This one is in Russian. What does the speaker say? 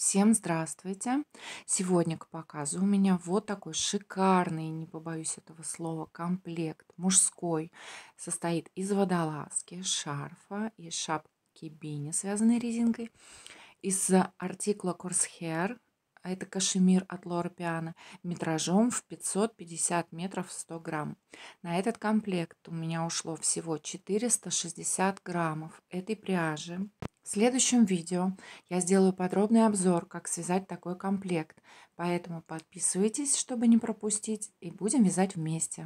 Всем здравствуйте! Сегодня к показу у меня вот такой шикарный, не побоюсь этого слова, комплект мужской. Состоит из водолазки, шарфа и шапки бини, связанной резинкой, из артикла Корсхер, это кашемир от Лора Пиано, метражом в 550 метров 100 грамм. На этот комплект у меня ушло всего 460 граммов этой пряжи. В следующем видео я сделаю подробный обзор, как связать такой комплект, поэтому подписывайтесь, чтобы не пропустить, и будем вязать вместе.